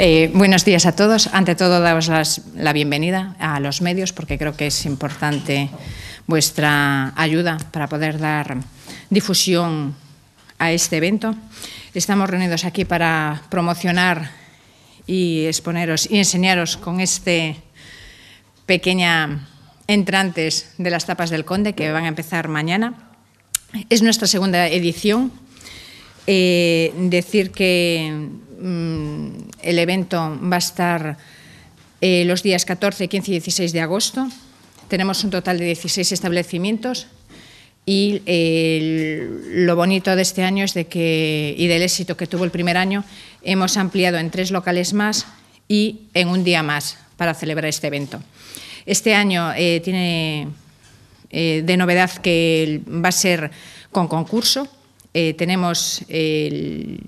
Eh, buenos días a todos. Ante todo, daos la bienvenida a los medios porque creo que es importante vuestra ayuda para poder dar difusión a este evento. Estamos reunidos aquí para promocionar y exponeros y enseñaros con este pequeña entrantes de las tapas del Conde que van a empezar mañana. Es nuestra segunda edición. Eh, decir que mm, el evento va a estar eh, los días 14, 15 y 16 de agosto. Tenemos un total de 16 establecimientos y eh, lo bonito de este año es de que, y del éxito que tuvo el primer año, hemos ampliado en tres locales más y en un día más para celebrar este evento. Este año eh, tiene de novedad que va a ser con concurso eh, tenemos que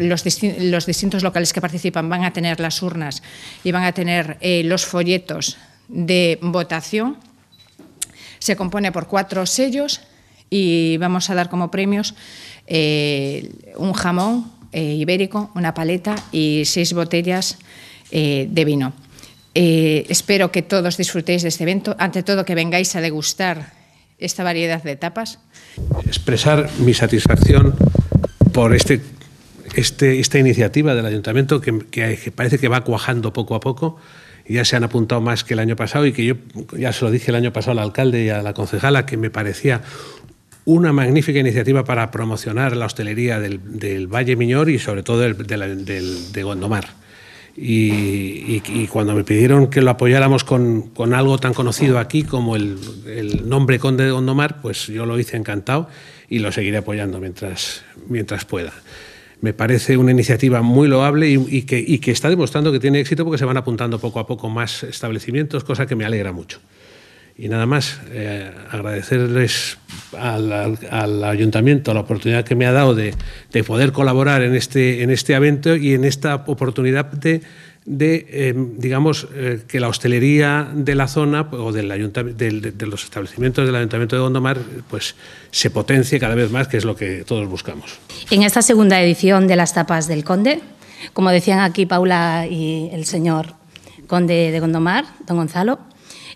los, distintos locales que participan van a tener las urnas y van a tener eh, los folletos de votación. Se compone por cuatro sellos y vamos a dar como premios eh, un jamón ibérico, una paleta y seis botellas de vino. espero que todos disfrutéis de este evento, ante todo que vengáis a degustar esta variedad de etapas? Expresar mi satisfacción por este, este esta iniciativa del ayuntamiento que, parece que va cuajando poco a poco. Ya se han apuntado más que el año pasado y que yo ya se lo dije el año pasado al alcalde y a la concejala que me parecía una magnífica iniciativa para promocionar la hostelería del, Valle Miñor y sobre todo de Gondomar. Y, cuando me pidieron que lo apoyáramos con, algo tan conocido aquí como el, nombre Conde de Gondomar, pues yo lo hice encantado y lo seguiré apoyando mientras, pueda. Me parece una iniciativa muy loable y, que está demostrando que tiene éxito porque se van apuntando poco a poco más establecimientos, cosa que me alegra mucho. Y nada más, eh, agradecerles al, ayuntamiento la oportunidad que me ha dado de, poder colaborar en este, en este evento y en esta oportunidad de, em, digamos, eh, que la hostelería de la zona o del de, de, los establecimientos del Ayuntamiento de Gondomar pues, se potencie cada vez más, que es lo que todos buscamos. En esta segunda edición de las tapas del Conde, como decían aquí Paula y el señor Conde de Gondomar, don Gonzalo,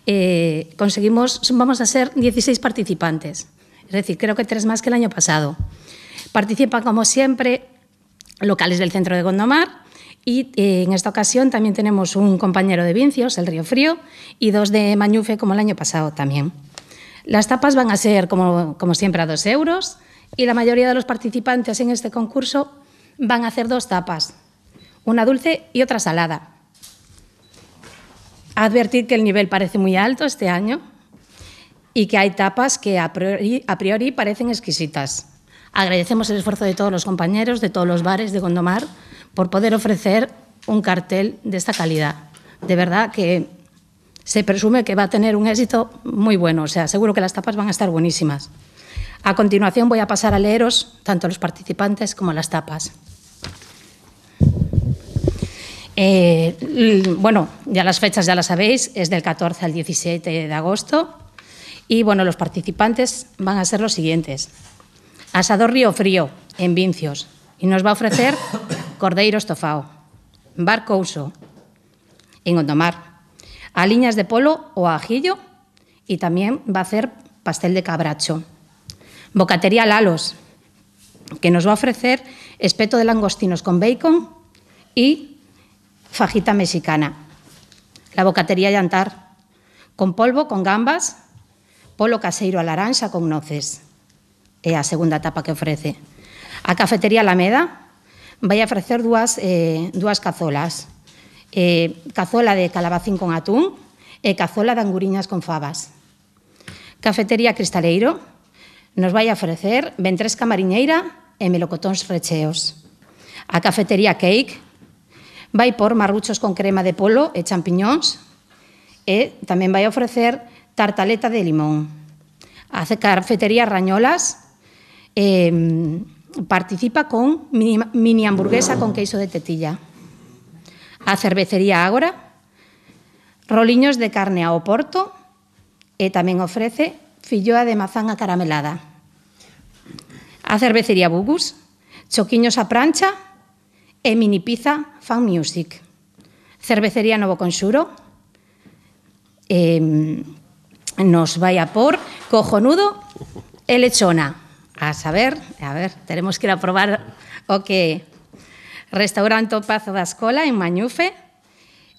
eh, conseguimos, vamos a ser 16 participantes. Es decir, creo que tres más que el año pasado. Participan, como siempre, locales del centro de Gondomar. Y eh, en esta ocasión también tenemos un compañero de Vincios, el Río Frío, y dos de Mañufe, como el año pasado también. Las tapas van a ser, como, como siempre, a dos euros y la mayoría de los participantes en este concurso van a hacer dos tapas, una dulce y otra salada advertir que el nivel parece muy alto este año y que hay tapas que a priori, parecen exquisitas. Agradecemos el esfuerzo de todos los compañeros, de todos los bares de Gondomar, por poder ofrecer un cartel de esta calidad. De verdad que se presume que va a tener un éxito muy bueno, o sea, seguro que las tapas van a estar buenísimas. A continuación voy a pasar a leeros tanto a los participantes como a las tapas. Eh, bueno, ya las fechas ya las sabéis, es del 14 al 17 de agosto. Y bueno, los participantes van a ser los siguientes. Asador Río Frío, en Vincios, y nos va a ofrecer cordeiro Estofao. barco uso en Gondomar, aliñas de polo o ajillo, y también va a hacer pastel de cabracho. Bocatería Lalos, que nos va a ofrecer espeto de langostinos con bacon y fajita mexicana, la bocatería antar, con polvo, con gambas, polo caseiro a laranxa con noces. É a segunda etapa que ofrece. A cafetería Alameda vai a ofrecer dúas, eh, dúas cazolas. Eh, cazola de calabacín con atún e cazola de anguriñas con fabas. Cafetería Cristaleiro nos vai a ofrecer ventresca mariñeira e melocotóns recheos. A cafetería Cake vai por marruchos con crema de polo e champiñóns e tamén vai ofrecer tartaleta de limón. A cafetería Rañolas eh, participa con mini, mini hamburguesa con queixo de tetilla. A cervecería Ágora roliños de carne ao porto e tamén ofrece filloa de mazán acaramelada. A cervecería Bugus, choquiños a prancha e Mini Pizza Fan Music. Cervecería Novo Conxuro eh, nos vai a por cojonudo e lechona. A saber, a ver, teremos que ir a probar o que Restaurante Pazo da Escola en Mañufe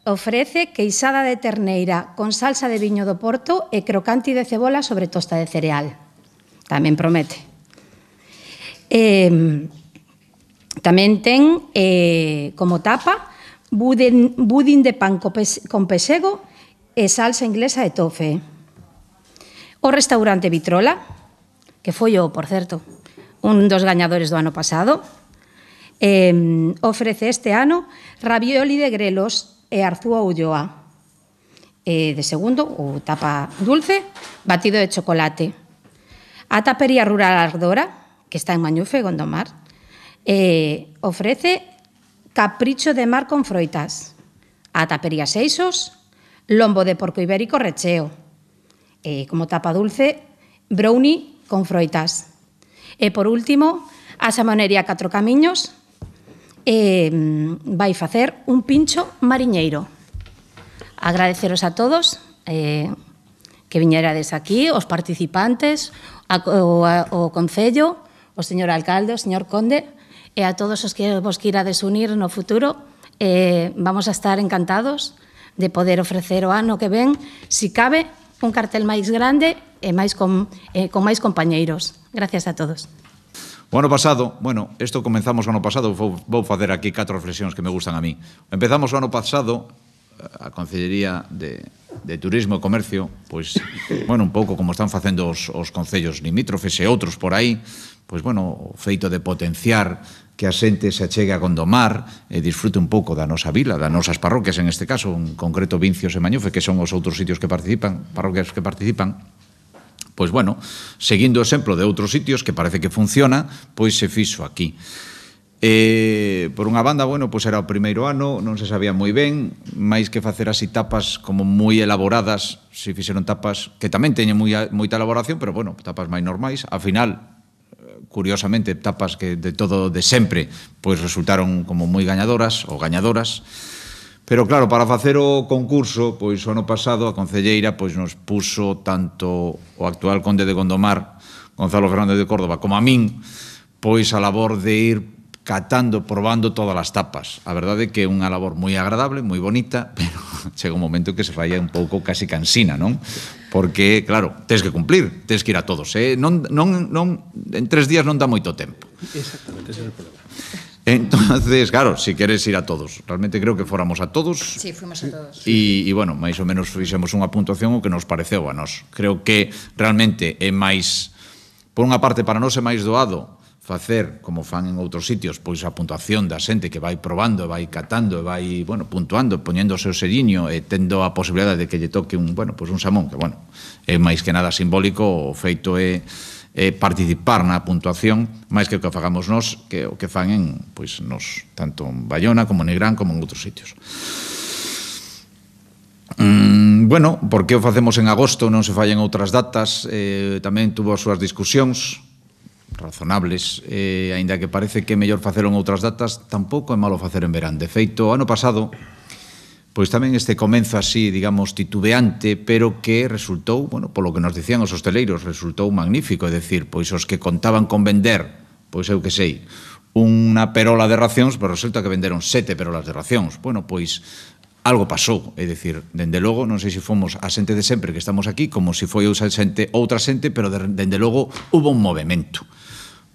ofrece queixada de terneira con salsa de viño do Porto e crocanti de cebola sobre tosta de cereal. Tamén promete. Eh, Tamén ten eh, como tapa budin, budin de pan con pesego e salsa inglesa de tofe. O restaurante Vitrola, que foi o, por certo, un dos gañadores do ano pasado, eh, ofrece este ano ravioli de grelos e arzúa ulloa. Eh, de segundo, o tapa dulce, batido de chocolate. A tapería rural Ardora, que está en Mañufe, Gondomar, eh, ofrece capricho de mar con froitas, atapería eixos, lombo de porco ibérico recheo, eh, como tapa dulce, brownie con froitas. E por último, a xamonería Catro Camiños eh, vai facer un pincho mariñeiro. Agradeceros a todos eh, que viñerades aquí, os participantes, a, o, a, o Concello, o señor alcalde, o señor conde, e a todos os que vos quirades unir no futuro, eh, vamos a estar encantados de poder ofrecer o ano que ven, si cabe, un cartel máis grande e máis con, eh, con máis compañeiros. Gracias a todos. O ano pasado, bueno, isto comenzamos o ano pasado, vou, vou facer aquí catro reflexións que me gustan a mí. Empezamos o ano pasado eh, a Consellería de, de Turismo e Comercio, pois, bueno, un pouco como están facendo os, os concellos limítrofes e outros por aí, pois bueno, o feito de potenciar que a xente se achegue a Gondomar e disfrute un pouco da nosa vila, das nosas parroquias, en este caso, en concreto Vincios e Mañufe, que son os outros sitios que participan, parroquias que participan, pois bueno, seguindo o exemplo de outros sitios que parece que funciona, pois se fixo aquí. Eh, por unha banda, bueno, pois era o primeiro ano, non se sabía moi ben, máis que facer así tapas como moi elaboradas, se fixeron tapas que tamén teñen moi, moita elaboración, pero bueno, tapas máis normais, a final curiosamente etapas que de todo de sempre pois resultaron como moi gañadoras ou gañadoras. Pero claro, para facer o concurso, pois o ano pasado a concelleira pois nos puso tanto o actual conde de Gondomar, Gonzalo Fernández de Córdoba, como a min, pois a labor de ir catando, probando todas as tapas. A verdade é que é unha labor moi agradable, moi bonita, pero chega un momento que se falla un pouco casi cansina, non? Porque, claro, tens que cumplir, tens que ir a todos. Eh? Non, non, non, en tres días non dá moito tempo. Exactamente, ese é o problema. Entonces, claro, si queres ir a todos Realmente creo que fóramos a todos Sí, fuimos a todos E, bueno, máis ou menos fixemos unha puntuación O que nos pareceu a nós Creo que realmente é máis Por unha parte para nós é máis doado facer, como fan en outros sitios, pois a puntuación da xente que vai probando, vai catando, vai, bueno, puntuando, poñendo o seu selliño e tendo a posibilidade de que lle toque un, bueno, pois un xamón, que, bueno, é máis que nada simbólico, o feito é, é participar na puntuación máis que o que fagamos nós, que o que fan en, pois, nos, tanto en Bayona como en Negrán como en outros sitios. Mm, bueno, por que o facemos en agosto, non se fallan outras datas, eh, tamén tuvo as súas discusións, razonables, eh, aínda que parece que é mellor facelo en outras datas, tampouco é malo facer en verán. De feito, o ano pasado, pois tamén este comenzo así, digamos, titubeante, pero que resultou, bueno, polo que nos dicían os hosteleiros, resultou magnífico, é dicir, pois os que contaban con vender, pois eu que sei, unha perola de racións, pero resulta que venderon sete perolas de racións. Bueno, pois algo pasou, é dicir, dende logo, non sei se fomos a xente de sempre que estamos aquí, como se foi a xente, outra xente, pero dende logo hubo un movimento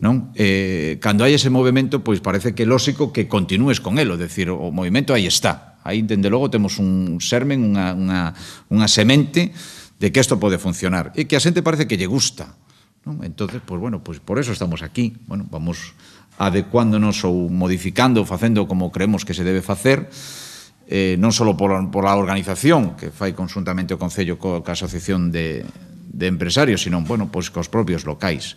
non? Eh, cando hai ese movimento, pois parece que é lóxico que continúes con elo, decir, o movimento aí está. Aí, dende logo, temos un sermen, unha, unha, unha semente de que isto pode funcionar. E que a xente parece que lle gusta. Non? Entonces, pois bueno, pois por eso estamos aquí. Bueno, vamos adecuándonos ou modificando, facendo como creemos que se debe facer, eh, non só pola, pola organización que fai conjuntamente o Concello co, a Asociación de, de Empresarios, sino, bueno, pois cos propios locais.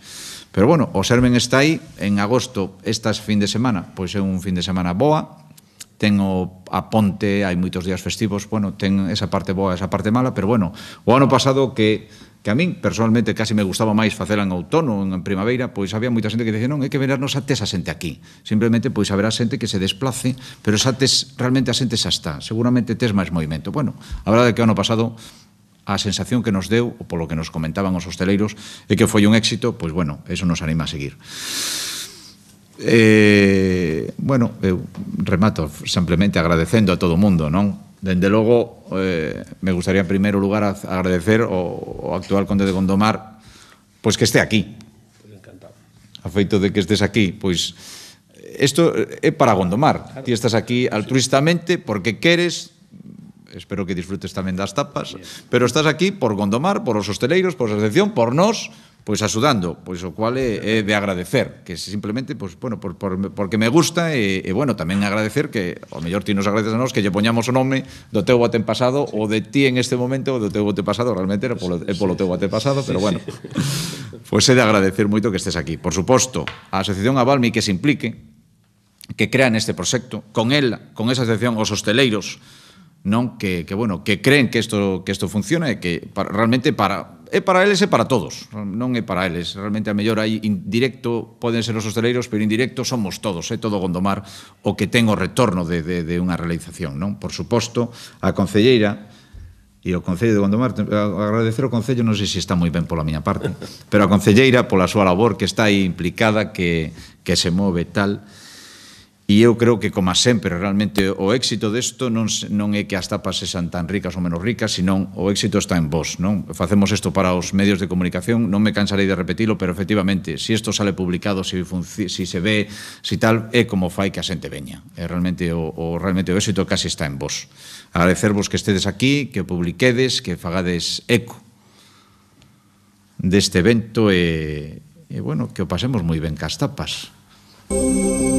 Pero bueno, o Serven está aí en agosto, estas fin de semana, pois é un fin de semana boa, ten o, a ponte, hai moitos días festivos, bueno, ten esa parte boa, esa parte mala, pero bueno, o ano pasado que que a min personalmente casi me gustaba máis facela en outono, en primavera, pois había moita xente que dicía, non, é que verarnos até esa xente aquí. Simplemente, pois haberá xente que se desplace, pero xa tes, realmente a xente xa está. Seguramente tes máis movimento. Bueno, a verdade é que o ano pasado a sensación que nos deu, ou polo que nos comentaban os hosteleiros, é que foi un éxito, pois bueno, eso nos anima a seguir. Eh, bueno, eu remato simplemente agradecendo a todo o mundo, non? Dende logo, eh, me gustaría en primeiro lugar agradecer ao, o actual conde de Gondomar pois que este aquí. Encantado. A feito de que estes aquí, pois isto é para Gondomar. Claro. Ti estás aquí altruistamente porque queres espero que disfrutes tamén das tapas, Bien. pero estás aquí por Gondomar, por os hosteleiros, por a asociación, por nós, pois axudando, pois o cual é, é de agradecer, que simplemente pois bueno, por, por, porque me gusta e, e bueno, tamén agradecer que o mellor ti nos agradeces a nós que lle poñamos o nome do teu bote pasado sí. ou de ti en este momento ou do teu bote pasado, realmente era polo, é polo teu bote pasado, pero bueno. Pois é de agradecer moito que estés aquí. Por suposto, a asociación Avalmi que se implique que crea neste proxecto, con ela, con esa asociación os hosteleiros, non que, que bueno, que creen que isto que isto funciona e que para, realmente para é para eles e para todos, non é para eles. Realmente a mellor aí indirecto poden ser os hosteleiros, pero indirecto somos todos, é todo Gondomar o que ten o retorno de, de, de unha realización, non? Por suposto, a concelleira e o Concello de Gondomar, agradecer o Concello, non sei se está moi ben pola miña parte, pero a Concelleira, pola súa labor que está aí implicada, que, que se move tal, E eu creo que, como sempre, realmente o éxito desto non, non é que as tapas sexan tan ricas ou menos ricas, senón o éxito está en vos. Non? Facemos isto para os medios de comunicación, non me cansarei de repetilo, pero efectivamente, se si isto sale publicado, se, si si se ve, se si tal, é como fai que a xente veña. É realmente o, o, realmente o éxito casi está en vos. Agradecervos que estedes aquí, que o publiquedes, que fagades eco deste evento e, e bueno, que o pasemos moi ben cas tapas. Música